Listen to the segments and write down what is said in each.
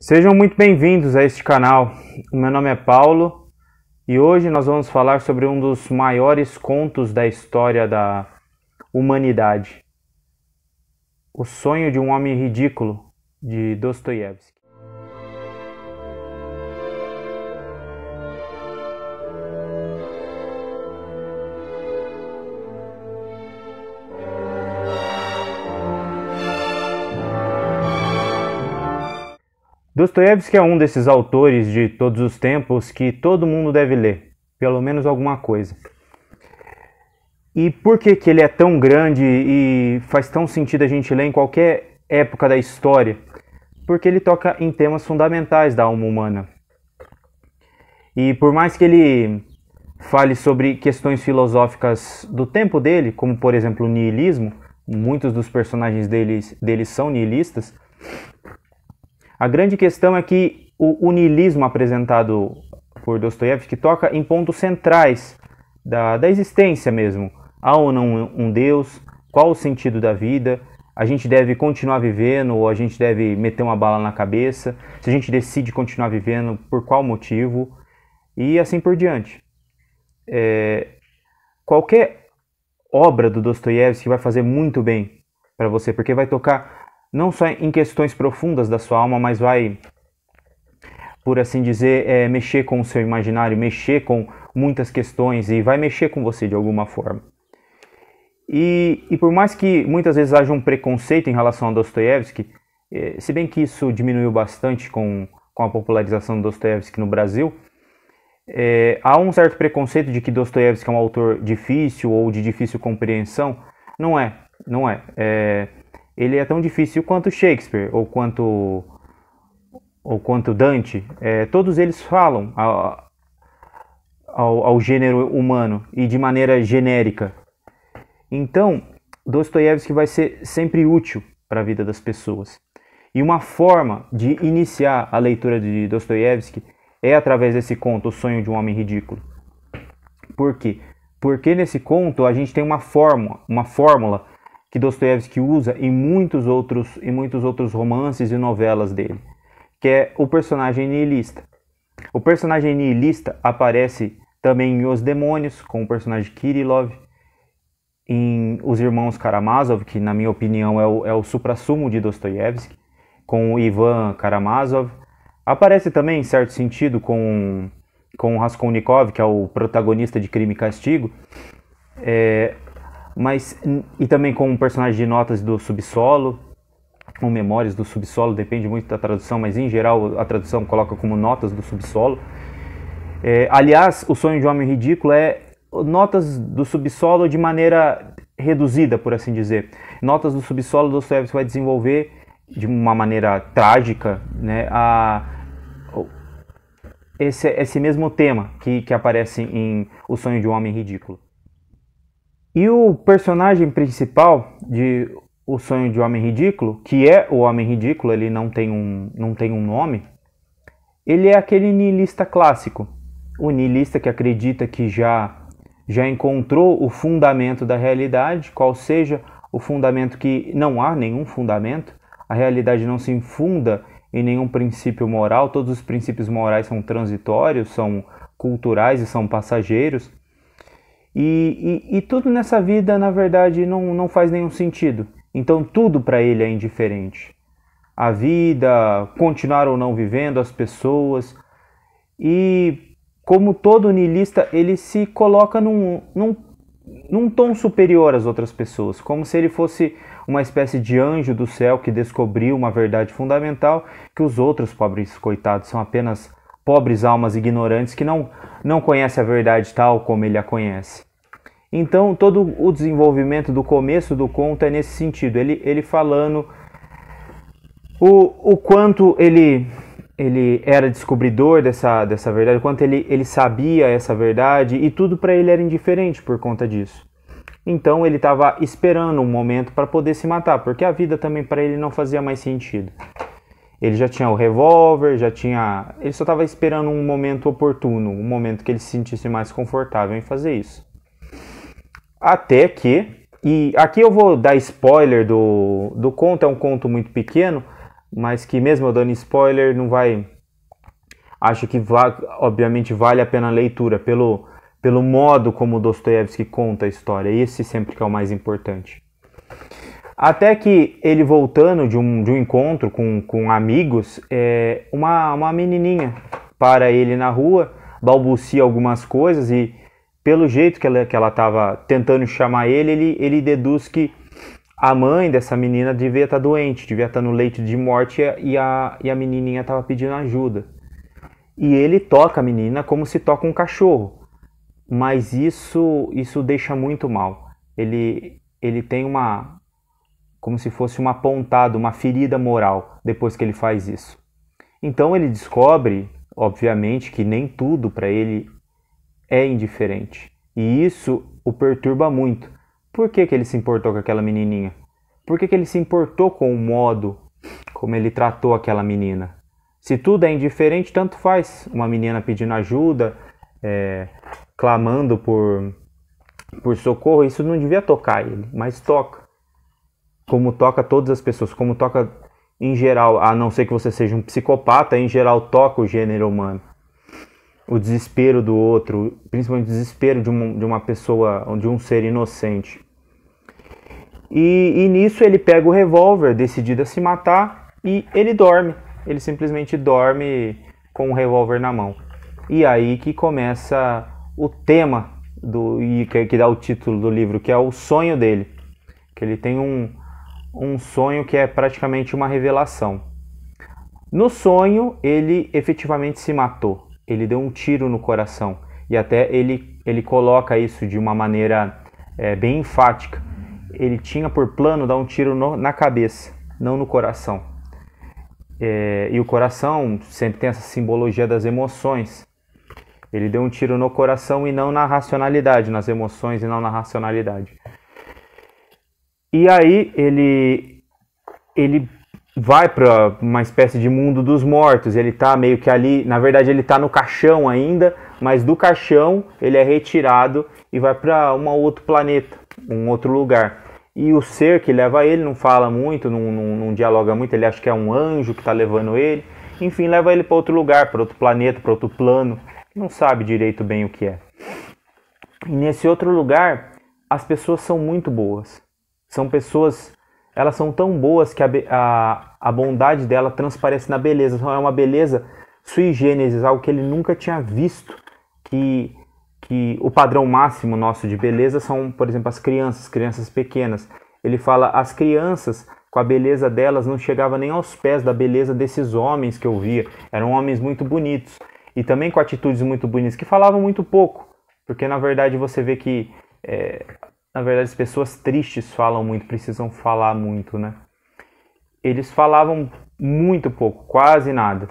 Sejam muito bem-vindos a este canal. O meu nome é Paulo e hoje nós vamos falar sobre um dos maiores contos da história da humanidade: O Sonho de um Homem Ridículo, de Dostoiévski. Dostoiévski é um desses autores de todos os tempos que todo mundo deve ler, pelo menos alguma coisa. E por que, que ele é tão grande e faz tão sentido a gente ler em qualquer época da história? Porque ele toca em temas fundamentais da alma humana. E por mais que ele fale sobre questões filosóficas do tempo dele, como por exemplo o niilismo, muitos dos personagens deles, deles são nihilistas, a grande questão é que o unilismo apresentado por Dostoiévski toca em pontos centrais da, da existência mesmo. Há ou não um Deus? Qual o sentido da vida? A gente deve continuar vivendo ou a gente deve meter uma bala na cabeça? Se a gente decide continuar vivendo, por qual motivo? E assim por diante. É, qualquer obra do Dostoiévski vai fazer muito bem para você, porque vai tocar não só em questões profundas da sua alma, mas vai, por assim dizer, é, mexer com o seu imaginário, mexer com muitas questões e vai mexer com você de alguma forma. E, e por mais que muitas vezes haja um preconceito em relação a Dostoiévski, é, se bem que isso diminuiu bastante com, com a popularização de do Dostoiévski no Brasil, é, há um certo preconceito de que Dostoiévski é um autor difícil ou de difícil compreensão. Não é, não é. é ele é tão difícil quanto Shakespeare ou quanto ou quanto Dante, é, todos eles falam ao, ao, ao, gênero humano e de maneira genérica. Então, Dostoiévski vai ser sempre útil para a vida das pessoas. E uma forma de iniciar a leitura de Dostoiévski é através desse conto, O Sonho de um Homem Ridículo. Por quê? Porque nesse conto a gente tem uma fórmula, uma fórmula que Dostoiévski usa em muitos outros em muitos outros romances e novelas dele, que é o personagem nihilista. O personagem nihilista aparece também em Os Demônios, com o personagem Kirillov, em Os Irmãos Karamazov, que na minha opinião é o, é o suprassumo de Dostoiévski, com o Ivan Karamazov. Aparece também, em certo sentido, com, com Raskolnikov, que é o protagonista de Crime e Castigo, é, mas e também com um personagem de notas do subsolo ou memórias do subsolo, depende muito da tradução, mas em geral a tradução coloca como notas do subsolo. É, aliás, o sonho de homem ridículo é notas do subsolo de maneira reduzida, por assim dizer. Notas do subsolo Dostoiévski vai desenvolver de uma maneira trágica, né, a esse, esse mesmo tema que, que aparece em O Sonho de um Homem Ridículo. E o personagem principal de O Sonho de Homem Ridículo, que é o Homem Ridículo, ele não tem um, não tem um nome, ele é aquele niilista clássico. O niilista que acredita que já, já encontrou o fundamento da realidade, qual seja o fundamento que não há nenhum fundamento, a realidade não se infunda em nenhum princípio moral, todos os princípios morais são transitórios, são culturais e são passageiros. E, e, e tudo nessa vida, na verdade, não, não faz nenhum sentido. Então tudo para ele é indiferente. A vida, continuar ou não vivendo, as pessoas. E como todo niilista, ele se coloca num, num, num tom superior às outras pessoas, como se ele fosse uma espécie de anjo do céu que descobriu uma verdade fundamental que os outros pobres coitados são apenas pobres almas ignorantes que não, não conhecem a verdade tal como ele a conhece. Então, todo o desenvolvimento do começo do conto é nesse sentido. Ele, ele falando o, o quanto ele, ele era descobridor dessa, dessa verdade, o quanto ele, ele sabia essa verdade, e tudo para ele era indiferente por conta disso. Então, ele estava esperando um momento para poder se matar, porque a vida também para ele não fazia mais sentido. Ele já tinha o revólver, já tinha. Ele só estava esperando um momento oportuno, um momento que ele se sentisse mais confortável em fazer isso. Até que, e aqui eu vou dar spoiler do, do conto, é um conto muito pequeno, mas que mesmo eu dando spoiler não vai. Acho que va, obviamente vale a pena a leitura pelo, pelo modo como Dostoiévski conta a história. Esse sempre que é o mais importante. Até que ele voltando de um, de um encontro com, com amigos, é, uma, uma menininha para ele na rua, balbucia algumas coisas e pelo jeito que ela, que ela estava tentando chamar ele, ele, ele deduz que a mãe dessa menina devia estar tá doente, devia estar tá no leito de morte e a, e a menininha estava pedindo ajuda. E ele toca a menina como se toca um cachorro. Mas isso isso deixa muito mal. Ele ele tem uma como se fosse uma pontada, uma ferida moral depois que ele faz isso. Então ele descobre, obviamente, que nem tudo para ele é indiferente. E isso o perturba muito. Por que, que ele se importou com aquela menininha? Por que, que ele se importou com o modo como ele tratou aquela menina? Se tudo é indiferente, tanto faz. Uma menina pedindo ajuda, é, clamando por, por socorro, isso não devia tocar ele, mas toca. Como toca todas as pessoas, como toca em geral, a não ser que você seja um psicopata, em geral toca o gênero humano o desespero do outro, principalmente o desespero de, uma de uma pessoa, de um ser inocente. E, e nisso ele pega o revólver, decidido a se matar, e ele dorme. Ele simplesmente dorme com o revólver na mão. E aí que começa o tema do e que, que dá o título do livro, que é o sonho dele. Que ele tem um, um sonho que é praticamente uma revelação. No sonho, ele efetivamente se matou ele deu um tiro no coração. E até ele, ele coloca isso de uma maneira é, bem enfática. Ele tinha por plano dar um tiro no, na cabeça, não no coração. É, e o coração sempre tem essa simbologia das emoções. Ele deu um tiro no coração e não na racionalidade, nas emoções e não na racionalidade. E aí ele ele vai para uma espécie de mundo dos mortos. Ele está meio que ali, na verdade ele está no caixão ainda, mas do caixão ele é retirado e vai para um outro planeta, um outro lugar. E o ser que leva ele não fala muito, não, não, não dialoga muito, ele acha que é um anjo que está levando ele. Enfim, leva ele para outro lugar, para outro planeta, para outro plano. Não sabe direito bem o que é. E nesse outro lugar, as pessoas são muito boas. São pessoas elas são tão boas que a, a, a bondade dela transparece na beleza. Então, é uma beleza sui generis, algo que ele nunca tinha visto. Que, que o padrão máximo nosso de beleza são, por exemplo, as crianças, crianças pequenas. Ele fala: as crianças, com a beleza delas, não chegava nem aos pés da beleza desses homens que eu via. Eram homens muito bonitos e também com atitudes muito bonitas, que falavam muito pouco, porque na verdade você vê que é, na verdade, as pessoas tristes falam muito, precisam falar muito, né? Eles falavam muito pouco, quase nada.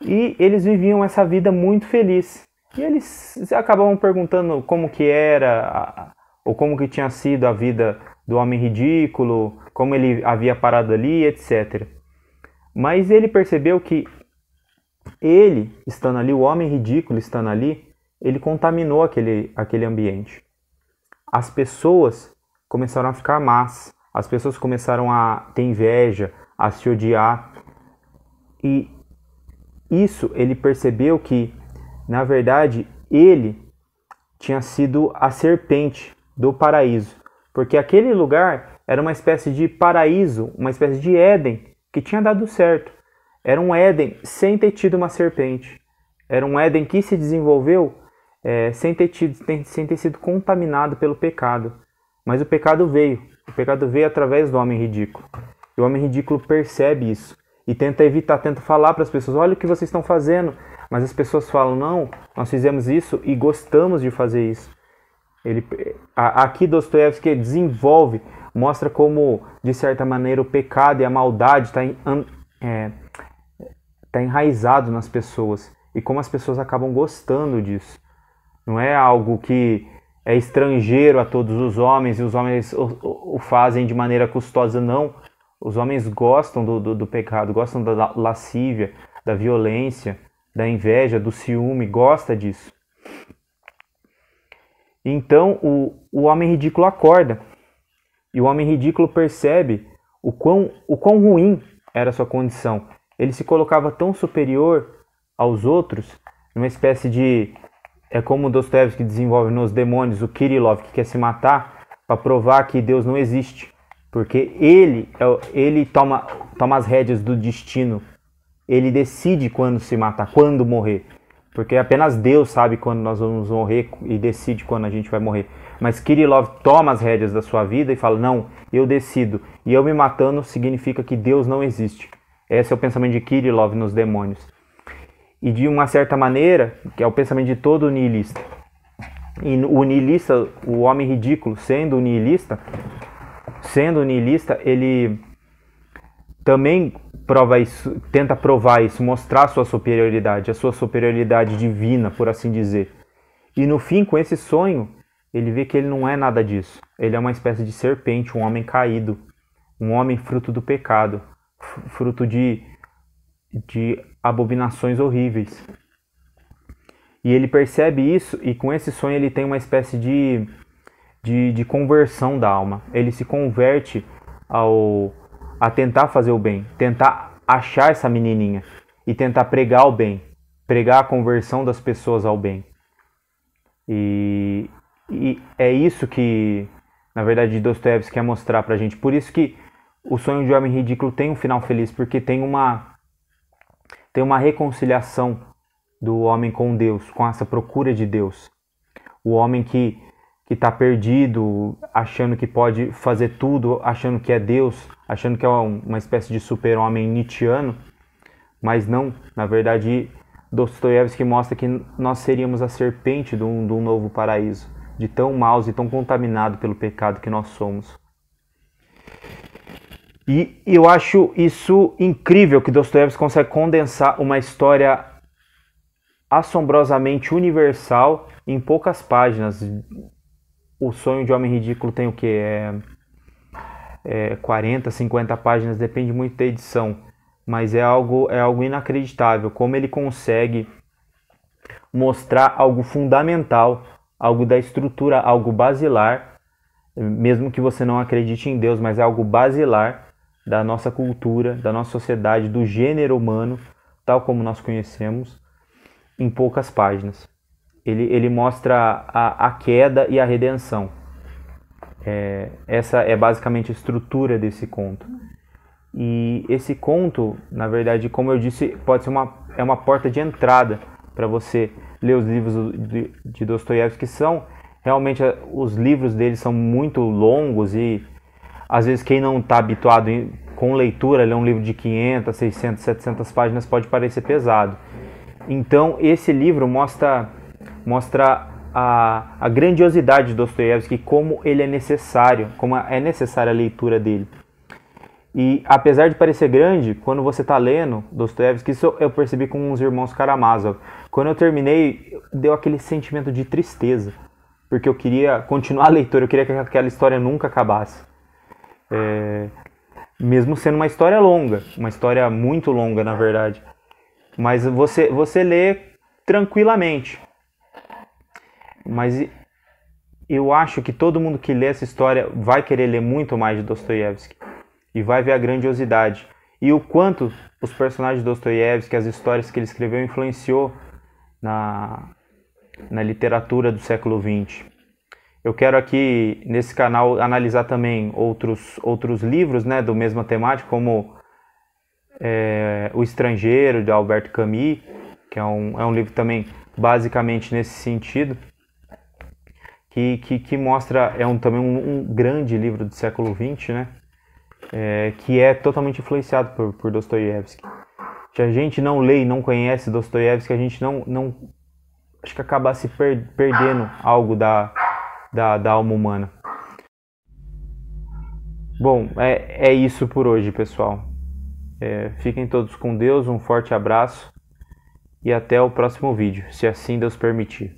E eles viviam essa vida muito feliz. E eles acabavam perguntando como que era ou como que tinha sido a vida do homem ridículo, como ele havia parado ali, etc. Mas ele percebeu que ele estando ali, o homem ridículo estando ali, ele contaminou aquele, aquele ambiente as pessoas começaram a ficar más, as pessoas começaram a ter inveja, a se odiar. E isso ele percebeu que, na verdade, ele tinha sido a serpente do paraíso, porque aquele lugar era uma espécie de paraíso, uma espécie de Éden que tinha dado certo. Era um Éden sem ter tido uma serpente. Era um Éden que se desenvolveu é, sem, ter tido, sem ter sido contaminado pelo pecado. Mas o pecado veio. O pecado veio através do homem ridículo. E o homem ridículo percebe isso e tenta evitar, tenta falar para as pessoas: olha o que vocês estão fazendo. Mas as pessoas falam: não, nós fizemos isso e gostamos de fazer isso. Ele, aqui Dostoiévski desenvolve, mostra como, de certa maneira, o pecado e a maldade está é, tá enraizado nas pessoas e como as pessoas acabam gostando disso não é algo que é estrangeiro a todos os homens e os homens o, o, o fazem de maneira custosa, não. Os homens gostam do, do, do pecado, gostam da lascívia, da violência, da inveja, do ciúme, gosta disso. Então o, o homem ridículo acorda e o homem ridículo percebe o quão, o quão ruim era a sua condição. Ele se colocava tão superior aos outros, numa espécie de é como Dostoevsky desenvolve nos Demônios o Kirillov que quer se matar para provar que Deus não existe, porque ele é ele toma toma as rédeas do destino. Ele decide quando se matar, quando morrer. Porque apenas Deus sabe quando nós vamos morrer e decide quando a gente vai morrer. Mas Kirillov toma as rédeas da sua vida e fala: Não, eu decido. E eu me matando significa que Deus não existe. Esse é o pensamento de Kirillov nos demônios e de uma certa maneira, que é o pensamento de todo niilista. E o niilista, o homem ridículo, sendo niilista, sendo niilista, ele também prova isso, tenta provar isso, mostrar sua superioridade, a sua superioridade divina, por assim dizer. E no fim, com esse sonho, ele vê que ele não é nada disso. Ele é uma espécie de serpente, um homem caído, um homem fruto do pecado, fruto de de abominações horríveis. E ele percebe isso, e com esse sonho ele tem uma espécie de, de, de conversão da alma. Ele se converte ao, a tentar fazer o bem, tentar achar essa menininha e tentar pregar o bem, pregar a conversão das pessoas ao bem. E, e é isso que, na verdade, Dostoiévski quer mostrar pra gente. Por isso que O Sonho de Homem Ridículo tem um final feliz, porque tem uma tem uma reconciliação do homem com Deus, com essa procura de Deus. O homem que que está perdido, achando que pode fazer tudo, achando que é Deus, achando que é uma espécie de super-homem nietzscheano, mas não, na verdade, Dostoiévski mostra que nós seríamos a serpente de um, de um novo paraíso, de tão maus e tão contaminado pelo pecado que nós somos. E eu acho isso incrível que Dostoiévski consegue condensar uma história assombrosamente universal em poucas páginas. O Sonho de Homem Ridículo tem o que? É, é 40, 50 páginas, depende muito da edição. Mas é algo, é algo inacreditável como ele consegue mostrar algo fundamental, algo da estrutura, algo basilar mesmo que você não acredite em Deus, mas é algo basilar da nossa cultura, da nossa sociedade, do gênero humano, tal como nós conhecemos, em poucas páginas. Ele, ele mostra a, a queda e a redenção. É, essa é basicamente a estrutura desse conto. E esse conto, na verdade, como eu disse, pode ser uma, é uma porta de entrada para você ler os livros de, de Dostoiévski, que são realmente os livros dele são muito longos e às vezes, quem não está habituado em, com leitura, ler um livro de 500, 600, 700 páginas pode parecer pesado. Então, esse livro mostra, mostra a, a grandiosidade de Dostoiévski, como ele é necessário, como é necessária a leitura dele. E apesar de parecer grande, quando você está lendo Dostoiévski, isso eu percebi com os irmãos Karamazov. Quando eu terminei, deu aquele sentimento de tristeza, porque eu queria continuar a leitura, eu queria que aquela história nunca acabasse. É, mesmo sendo uma história longa, uma história muito longa, na verdade. Mas você, você lê tranquilamente. Mas eu acho que todo mundo que lê essa história vai querer ler muito mais de Dostoiévski e vai ver a grandiosidade e o quanto os personagens de Dostoiévski, as histórias que ele escreveu, influenciou na, na literatura do século XX. Eu quero aqui nesse canal analisar também outros, outros livros né, do mesma temática, como é, O Estrangeiro, de Alberto Camus, que é um, é um livro também basicamente nesse sentido, que, que, que mostra, é um, também um, um, grande livro do século XX, né, é, que é totalmente influenciado por, por Dostoiévski. Se a gente não lê e não conhece Dostoiévski, a gente não, não acho que acaba se per, perdendo algo da da, da alma humana. Bom, é, é isso por hoje, pessoal. É, fiquem todos com Deus, um forte abraço e até o próximo vídeo, se assim Deus permitir.